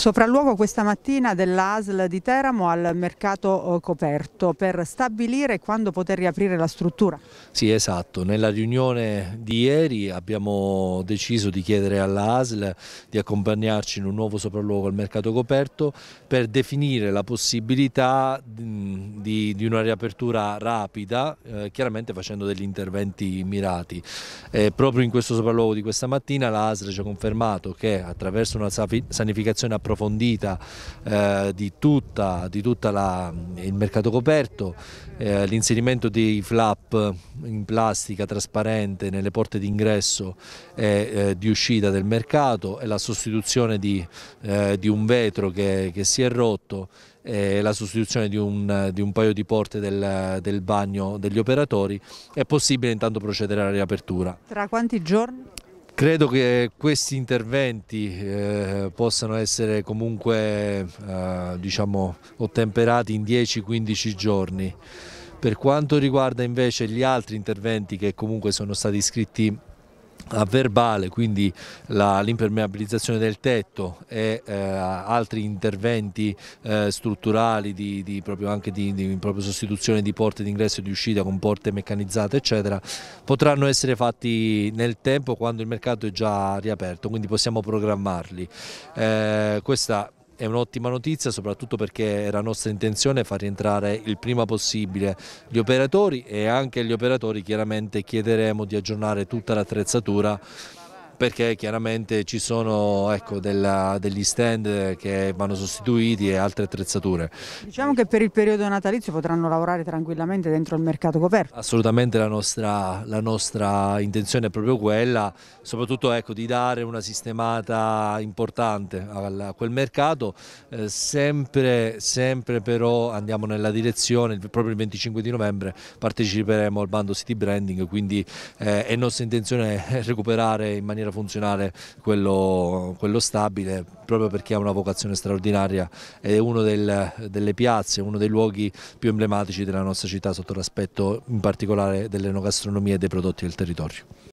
Sopralluogo questa mattina dell'ASL di Teramo al mercato eh, coperto per stabilire quando poter riaprire la struttura. Sì esatto, nella riunione di ieri abbiamo deciso di chiedere all'ASL di accompagnarci in un nuovo sopralluogo al mercato coperto per definire la possibilità di, di una riapertura rapida, eh, chiaramente facendo degli interventi mirati. Eh, proprio in questo sopralluogo di questa mattina l'ASL ci ha confermato che attraverso una sanificazione approfondita approfondita eh, di tutto il mercato coperto, eh, l'inserimento dei flap in plastica trasparente nelle porte d'ingresso e eh, di uscita del mercato e la sostituzione di, eh, di un vetro che, che si è rotto la sostituzione di un, di un, paio di porte del, del, bagno degli operatori, è possibile intanto procedere alla riapertura. Tra quanti giorni? Credo che questi interventi eh, possano essere comunque eh, diciamo, ottemperati in 10-15 giorni. Per quanto riguarda invece gli altri interventi che comunque sono stati iscritti a verbale, quindi l'impermeabilizzazione del tetto e eh, altri interventi eh, strutturali di, di, proprio anche di, di proprio sostituzione di porte d'ingresso e di uscita con porte meccanizzate eccetera, potranno essere fatti nel tempo quando il mercato è già riaperto, quindi possiamo programmarli. Eh, questa è un'ottima notizia soprattutto perché era nostra intenzione far rientrare il prima possibile gli operatori e anche agli operatori chiaramente chiederemo di aggiornare tutta l'attrezzatura perché chiaramente ci sono ecco, della, degli stand che vanno sostituiti e altre attrezzature. Diciamo che per il periodo natalizio potranno lavorare tranquillamente dentro il mercato coperto. Assolutamente la nostra, la nostra intenzione è proprio quella, soprattutto ecco, di dare una sistemata importante a quel mercato, eh, sempre, sempre però andiamo nella direzione, proprio il 25 di novembre parteciperemo al bando City Branding, quindi eh, è nostra intenzione recuperare in maniera maniera funzionale quello, quello stabile proprio perché ha una vocazione straordinaria ed è una delle piazze, uno dei luoghi più emblematici della nostra città sotto l'aspetto in particolare dell'enogastronomia e dei prodotti del territorio.